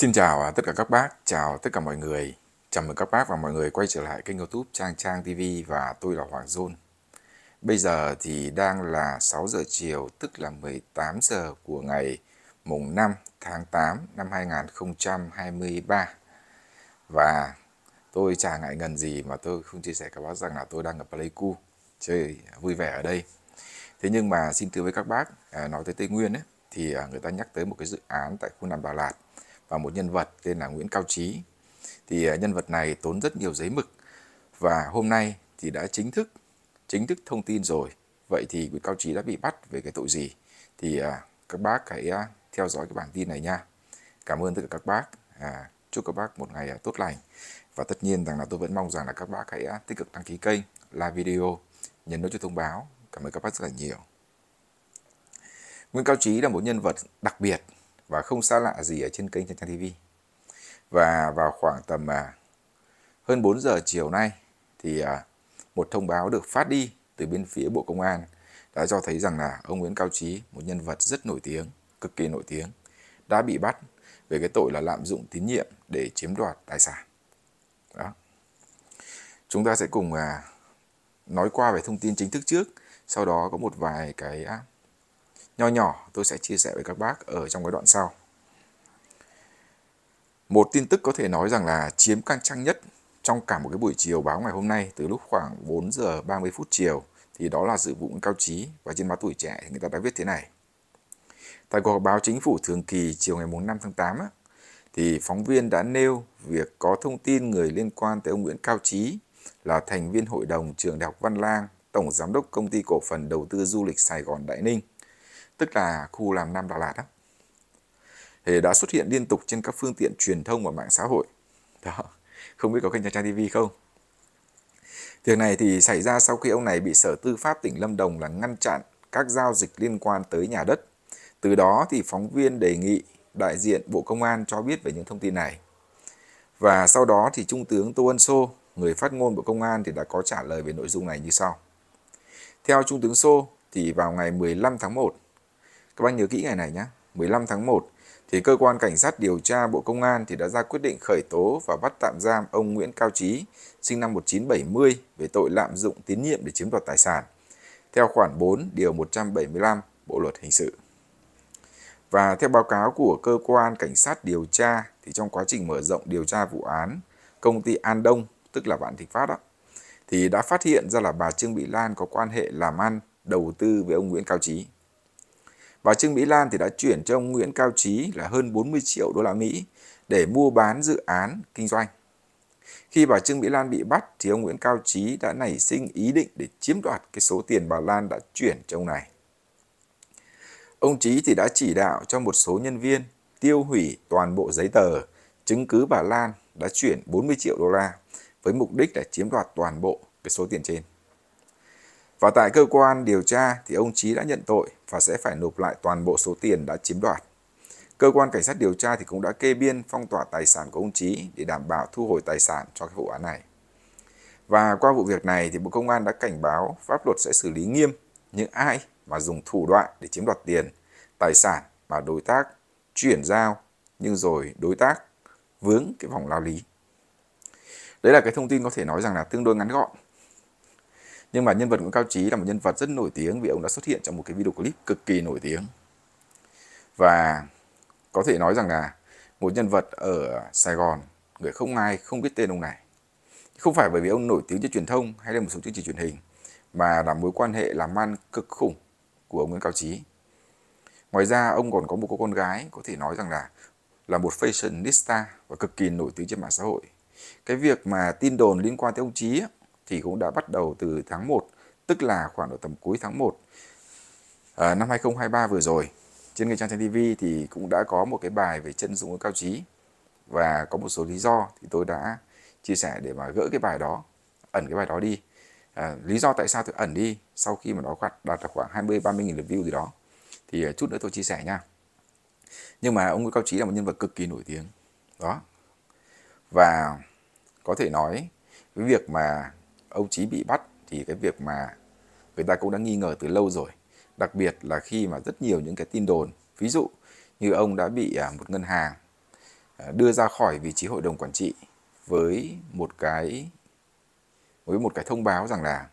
Xin chào à, tất cả các bác, chào tất cả mọi người. Chào mừng các bác và mọi người quay trở lại kênh youtube Trang Trang TV và tôi là Hoàng Dôn. Bây giờ thì đang là 6 giờ chiều, tức là 18 giờ của ngày mùng 5 tháng 8 năm 2023. Và tôi chả ngại ngần gì mà tôi không chia sẻ các bác rằng là tôi đang ở Pleiku, chơi vui vẻ ở đây. Thế nhưng mà xin thưa với các bác, à, nói tới Tây Nguyên ấy, thì à, người ta nhắc tới một cái dự án tại khu Nam Đà Lạt và một nhân vật tên là Nguyễn Cao Trí. Thì à, nhân vật này tốn rất nhiều giấy mực và hôm nay thì đã chính thức chính thức thông tin rồi. Vậy thì Nguyễn Cao Trí đã bị bắt về cái tội gì? Thì à, các bác hãy à, theo dõi cái bản tin này nha. Cảm ơn tất cả các bác. À, chúc các bác một ngày tốt lành. Và tất nhiên rằng là tôi vẫn mong rằng là các bác hãy tích cực đăng ký kênh, like video, nhấn nút cho thông báo. Cảm ơn các bác rất là nhiều. Nguyễn Cao Trí là một nhân vật đặc biệt và không xa lạ gì ở trên kênh Trang Trang TV. Và vào khoảng tầm à, hơn 4 giờ chiều nay thì à, một thông báo được phát đi từ bên phía Bộ Công an đã cho thấy rằng là ông Nguyễn Cao Trí, một nhân vật rất nổi tiếng, cực kỳ nổi tiếng, đã bị bắt về cái tội là lạm dụng tín nhiệm để chiếm đoạt tài sản. Đó. Chúng ta sẽ cùng à, nói qua về thông tin chính thức trước, sau đó có một vài cái nho nhỏ tôi sẽ chia sẻ với các bác ở trong cái đoạn sau. Một tin tức có thể nói rằng là chiếm căng trăng nhất trong cả một cái buổi chiều báo ngày hôm nay từ lúc khoảng 4 giờ 30 phút chiều thì đó là dự vụ Cao Trí và trên báo tuổi trẻ thì người ta đã viết thế này. Tại cuộc họp báo chính phủ thường kỳ chiều ngày 5 tháng 8 á, thì phóng viên đã nêu việc có thông tin người liên quan tới ông Nguyễn Cao Trí là thành viên hội đồng trường Đại học Văn Lang, tổng giám đốc công ty cổ phần đầu tư du lịch Sài Gòn Đại Ninh tức là khu làm Nam Đà Lạt đó, thì đã xuất hiện liên tục trên các phương tiện truyền thông và mạng xã hội. Đó, không biết có kênh Trang Trang TV không? Việc này thì xảy ra sau khi ông này bị Sở Tư pháp tỉnh Lâm Đồng là ngăn chặn các giao dịch liên quan tới nhà đất. Từ đó thì phóng viên đề nghị đại diện Bộ Công an cho biết về những thông tin này. Và sau đó thì Trung tướng Tô Ân Sô, người phát ngôn Bộ Công an thì đã có trả lời về nội dung này như sau. Theo Trung tướng Sô thì vào ngày 15 tháng 1 các bạn nhớ kỹ ngày này nhé, 15 tháng 1 thì cơ quan cảnh sát điều tra Bộ Công an thì đã ra quyết định khởi tố và bắt tạm giam ông Nguyễn Cao Trí, sinh năm 1970 về tội lạm dụng tín nhiệm để chiếm đoạt tài sản theo khoản 4 điều 175 Bộ luật hình sự. Và theo báo cáo của cơ quan cảnh sát điều tra thì trong quá trình mở rộng điều tra vụ án, công ty An Đông, tức là Vạn Thịnh Phát đó, thì đã phát hiện ra là bà Trương Mỹ Lan có quan hệ làm ăn, đầu tư với ông Nguyễn Cao Trí bà Trương Mỹ Lan thì đã chuyển cho ông Nguyễn Cao Trí là hơn 40 triệu đô la Mỹ để mua bán dự án kinh doanh. Khi bà Trương Mỹ Lan bị bắt thì ông Nguyễn Cao Trí đã nảy sinh ý định để chiếm đoạt cái số tiền bà Lan đã chuyển cho ông này. Ông Trí thì đã chỉ đạo cho một số nhân viên tiêu hủy toàn bộ giấy tờ chứng cứ bà Lan đã chuyển 40 triệu đô la với mục đích là chiếm đoạt toàn bộ cái số tiền trên. Và tại cơ quan điều tra thì ông Trí đã nhận tội và sẽ phải nộp lại toàn bộ số tiền đã chiếm đoạt. Cơ quan cảnh sát điều tra thì cũng đã kê biên phong tỏa tài sản của ông Trí để đảm bảo thu hồi tài sản cho cái vụ án này. Và qua vụ việc này thì Bộ Công an đã cảnh báo pháp luật sẽ xử lý nghiêm những ai mà dùng thủ đoạn để chiếm đoạt tiền, tài sản mà đối tác chuyển giao nhưng rồi đối tác vướng cái vòng lao lý. Đấy là cái thông tin có thể nói rằng là tương đối ngắn gọn nhưng mà nhân vật Nguyễn Cao Trí là một nhân vật rất nổi tiếng vì ông đã xuất hiện trong một cái video clip cực kỳ nổi tiếng và có thể nói rằng là một nhân vật ở Sài Gòn người không ai không biết tên ông này không phải bởi vì ông nổi tiếng trên truyền thông hay là một số chương trình truyền hình mà là mối quan hệ làm ăn cực khủng của ông Nguyễn Cao Trí ngoài ra ông còn có một cô con gái có thể nói rằng là là một fashionista và cực kỳ nổi tiếng trên mạng xã hội cái việc mà tin đồn liên quan tới ông Trí ấy, thì cũng đã bắt đầu từ tháng 1, tức là khoảng độ tầm cuối tháng 1 à, năm 2023 vừa rồi. Trên kênh Trang Trang TV thì cũng đã có một cái bài về chân dung của cao trí và có một số lý do thì tôi đã chia sẻ để mà gỡ cái bài đó, ẩn cái bài đó đi. À, lý do tại sao tôi ẩn đi sau khi mà nó khoảng đạt được khoảng 20 30 nghìn lượt view gì đó thì à, chút nữa tôi chia sẻ nha. Nhưng mà ông Nguyễn Cao Trí là một nhân vật cực kỳ nổi tiếng. Đó. Và có thể nói với việc mà ông Chí bị bắt thì cái việc mà người ta cũng đã nghi ngờ từ lâu rồi. Đặc biệt là khi mà rất nhiều những cái tin đồn, ví dụ như ông đã bị à, một ngân hàng à, đưa ra khỏi vị trí hội đồng quản trị với một cái với một cái thông báo rằng là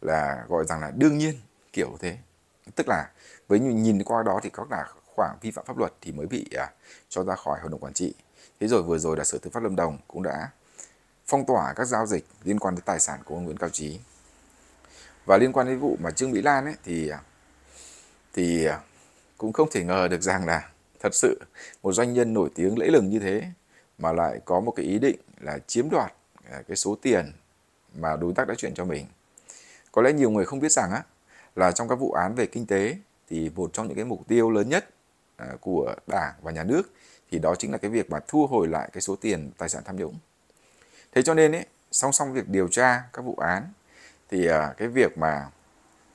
là gọi rằng là đương nhiên kiểu thế tức là với nhìn qua đó thì có là khoảng vi phạm pháp luật thì mới bị à, cho ra khỏi hội đồng quản trị thế rồi vừa rồi là sở tư pháp lâm đồng cũng đã phong tỏa các giao dịch liên quan đến tài sản của ông Nguyễn Cao Trí. Và liên quan đến vụ mà Trương Mỹ Lan ấy thì thì cũng không thể ngờ được rằng là thật sự một doanh nhân nổi tiếng lẫy lừng như thế mà lại có một cái ý định là chiếm đoạt à, cái số tiền mà đối tác đã chuyển cho mình. Có lẽ nhiều người không biết rằng á là trong các vụ án về kinh tế thì một trong những cái mục tiêu lớn nhất à, của Đảng và nhà nước thì đó chính là cái việc mà thu hồi lại cái số tiền tài sản tham nhũng thế cho nên ấy, song song việc điều tra các vụ án thì uh, cái việc mà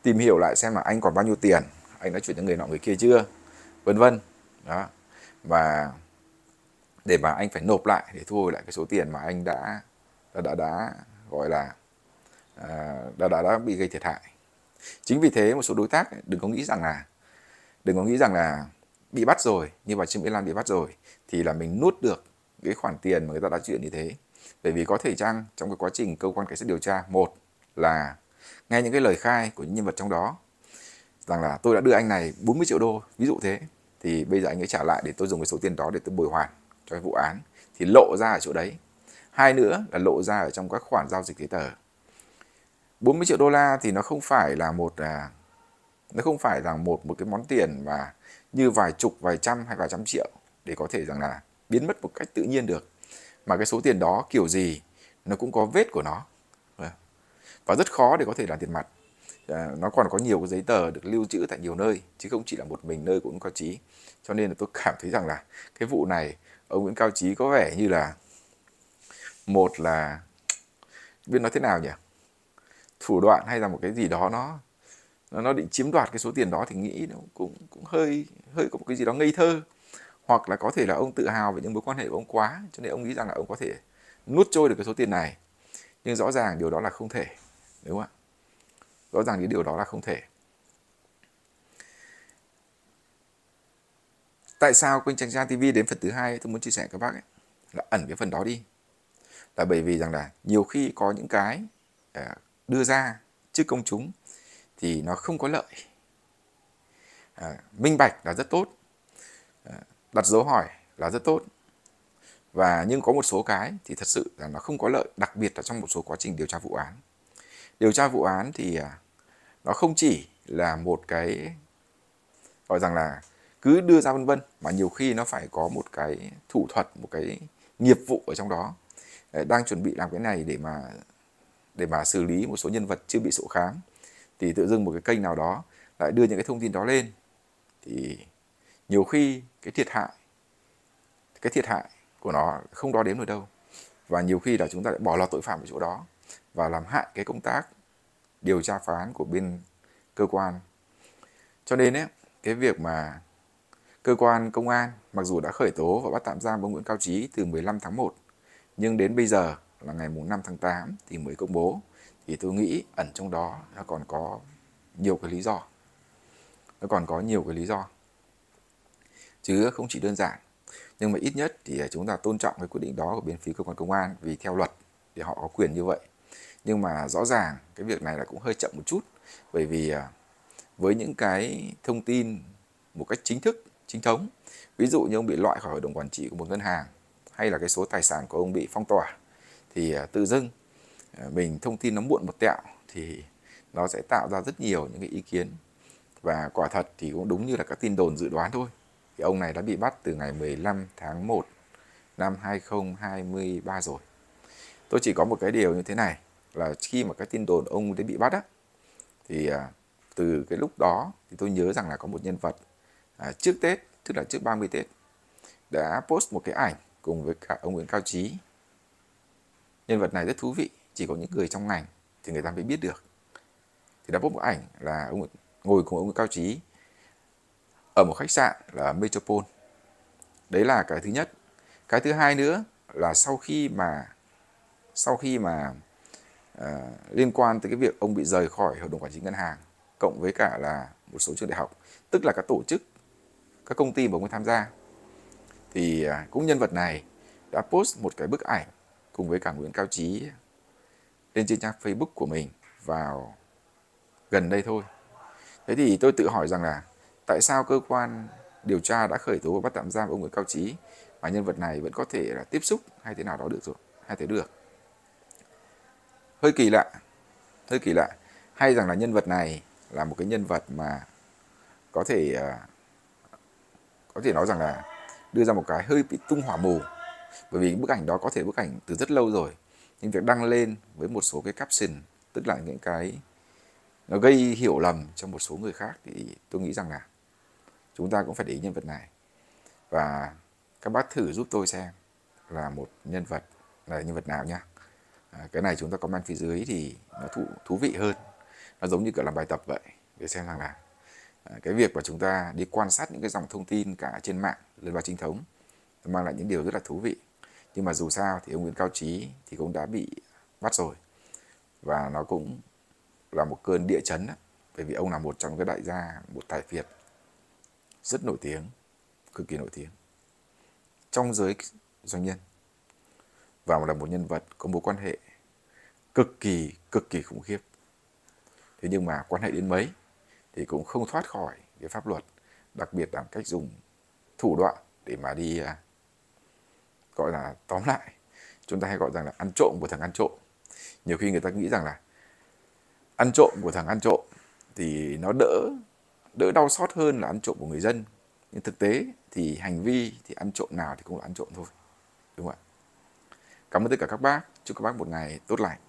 tìm hiểu lại xem là anh còn bao nhiêu tiền anh đã chuyển cho người nọ người kia chưa vân vân đó và để mà anh phải nộp lại để thu hồi lại cái số tiền mà anh đã đã đã, đã gọi là uh, đã, đã đã bị gây thiệt hại chính vì thế một số đối tác đừng có nghĩ rằng là đừng có nghĩ rằng là bị bắt rồi như bà Trương Mỹ Lan bị bắt rồi thì là mình nuốt được cái khoản tiền mà người ta đã chuyển như thế bởi vì có thể chăng trong cái quá trình cơ quan cảnh sát điều tra một là nghe những cái lời khai của những nhân vật trong đó rằng là tôi đã đưa anh này 40 triệu đô ví dụ thế thì bây giờ anh ấy trả lại để tôi dùng cái số tiền đó để tôi bồi hoàn cho cái vụ án thì lộ ra ở chỗ đấy hai nữa là lộ ra ở trong các khoản giao dịch giấy tờ 40 triệu đô la thì nó không phải là một à, nó không phải là một một cái món tiền mà như vài chục vài trăm hay vài trăm triệu để có thể rằng là biến mất một cách tự nhiên được mà cái số tiền đó kiểu gì nó cũng có vết của nó vâng. và rất khó để có thể là tiền mặt à, nó còn có nhiều cái giấy tờ được lưu trữ tại nhiều nơi chứ không chỉ là một mình nơi của ông Cao Trí cho nên là tôi cảm thấy rằng là cái vụ này ông Nguyễn Cao Trí có vẻ như là một là biết nói thế nào nhỉ thủ đoạn hay là một cái gì đó nó nó định chiếm đoạt cái số tiền đó thì nghĩ nó cũng cũng hơi hơi có một cái gì đó ngây thơ hoặc là có thể là ông tự hào về những mối quan hệ của ông quá cho nên ông nghĩ rằng là ông có thể nuốt trôi được cái số tiền này nhưng rõ ràng điều đó là không thể đúng không ạ rõ ràng cái điều đó là không thể tại sao kênh trang gia tv đến phần thứ hai tôi muốn chia sẻ với các bác ấy, là ẩn cái phần đó đi là bởi vì rằng là nhiều khi có những cái à, đưa ra trước công chúng thì nó không có lợi à, minh bạch là rất tốt à, đặt dấu hỏi là rất tốt và nhưng có một số cái thì thật sự là nó không có lợi đặc biệt là trong một số quá trình điều tra vụ án điều tra vụ án thì à, nó không chỉ là một cái gọi rằng là cứ đưa ra vân vân mà nhiều khi nó phải có một cái thủ thuật một cái nghiệp vụ ở trong đó ờ, đang chuẩn bị làm cái này để mà để mà xử lý một số nhân vật chưa bị sổ kháng thì tự dưng một cái kênh nào đó lại đưa những cái thông tin đó lên thì nhiều khi cái thiệt hại cái thiệt hại của nó không đo đếm được đâu và nhiều khi là chúng ta lại bỏ lọt tội phạm ở chỗ đó và làm hại cái công tác điều tra phá án của bên cơ quan cho nên ấy, cái việc mà cơ quan công an mặc dù đã khởi tố và bắt tạm giam ông Nguyễn Cao Trí từ 15 tháng 1 nhưng đến bây giờ là ngày mùng 5 tháng 8 thì mới công bố thì tôi nghĩ ẩn trong đó nó còn có nhiều cái lý do nó còn có nhiều cái lý do chứ không chỉ đơn giản nhưng mà ít nhất thì chúng ta tôn trọng cái quyết định đó của bên phía cơ quan công an vì theo luật thì họ có quyền như vậy nhưng mà rõ ràng cái việc này là cũng hơi chậm một chút bởi vì à, với những cái thông tin một cách chính thức chính thống ví dụ như ông bị loại khỏi hội đồng quản trị của một ngân hàng hay là cái số tài sản của ông bị phong tỏa thì à, tự dưng à, mình thông tin nó muộn một tẹo thì nó sẽ tạo ra rất nhiều những cái ý kiến và quả thật thì cũng đúng như là các tin đồn dự đoán thôi thì ông này đã bị bắt từ ngày 15 tháng 1 năm 2023 rồi. Tôi chỉ có một cái điều như thế này là khi mà cái tin đồn ông ấy bị bắt á thì à, từ cái lúc đó thì tôi nhớ rằng là có một nhân vật à, trước Tết, tức là trước 30 Tết đã post một cái ảnh cùng với cả ông Nguyễn Cao Chí. Nhân vật này rất thú vị, chỉ có những người trong ngành thì người ta mới biết được. Thì đã post một ảnh là ông ngồi cùng ông Nguyễn Cao Chí ở một khách sạn là Metropole. Đấy là cái thứ nhất. Cái thứ hai nữa là sau khi mà sau khi mà uh, liên quan tới cái việc ông bị rời khỏi hội đồng quản trị ngân hàng cộng với cả là một số trường đại học, tức là các tổ chức, các công ty mà ông tham gia thì uh, cũng nhân vật này đã post một cái bức ảnh cùng với cả Nguyễn Cao Trí lên trên trang Facebook của mình vào gần đây thôi. Thế thì tôi tự hỏi rằng là tại sao cơ quan điều tra đã khởi tố và bắt tạm giam ông Nguyễn Cao Trí mà nhân vật này vẫn có thể là tiếp xúc hay thế nào đó được rồi, hay thế được. Hơi kỳ lạ, hơi kỳ lạ. Hay rằng là nhân vật này là một cái nhân vật mà có thể à, có thể nói rằng là đưa ra một cái hơi bị tung hỏa mù bởi vì bức ảnh đó có thể bức ảnh từ rất lâu rồi nhưng việc đăng lên với một số cái caption tức là những cái nó gây hiểu lầm cho một số người khác thì tôi nghĩ rằng là chúng ta cũng phải để ý nhân vật này và các bác thử giúp tôi xem là một nhân vật là nhân vật nào nhá à, cái này chúng ta comment phía dưới thì nó thú, thú vị hơn nó giống như kiểu làm bài tập vậy để xem rằng là à, cái việc mà chúng ta đi quan sát những cái dòng thông tin cả trên mạng lên báo chính thống mang lại những điều rất là thú vị nhưng mà dù sao thì ông Nguyễn Cao Trí thì cũng đã bị bắt rồi và nó cũng là một cơn địa chấn đó. bởi vì ông là một trong cái đại gia một tài phiệt rất nổi tiếng cực kỳ nổi tiếng trong giới doanh nhân và là một nhân vật có mối quan hệ cực kỳ cực kỳ khủng khiếp thế nhưng mà quan hệ đến mấy thì cũng không thoát khỏi cái pháp luật đặc biệt là cách dùng thủ đoạn để mà đi à, gọi là tóm lại chúng ta hay gọi rằng là ăn trộm của thằng ăn trộm nhiều khi người ta nghĩ rằng là ăn trộm của thằng ăn trộm thì nó đỡ đỡ đau xót hơn là ăn trộm của người dân nhưng thực tế thì hành vi thì ăn trộm nào thì cũng là ăn trộm thôi đúng không ạ cảm ơn tất cả các bác chúc các bác một ngày tốt lành